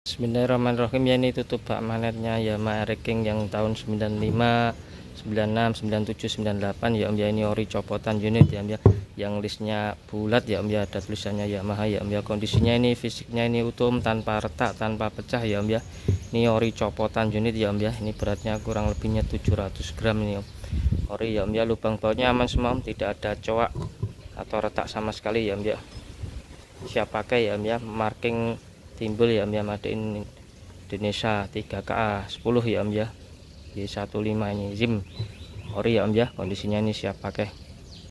Bismillahirrahmanirrahim ya ini tutup bak manernya Yamaha King yang tahun 95 96 97 98 ya Om ya ini ori copotan unit ya Om ya yang listnya bulat ya Om ya ada tulisannya Yamaha ya Om ya kondisinya ini fisiknya ini utuh tanpa retak tanpa pecah ya Om ya ini ori copotan unit ya Om ya ini beratnya kurang lebihnya 700 gram ini Om ori ya Om ya lubang bautnya aman semua Om tidak ada coak atau retak sama sekali ya Om ya siap pakai ya Om ya marking timbul ya Om ya made in Indonesia 3KA 10 ya Om ya G15 ini Zim ori ya Om ya kondisinya ini siap pakai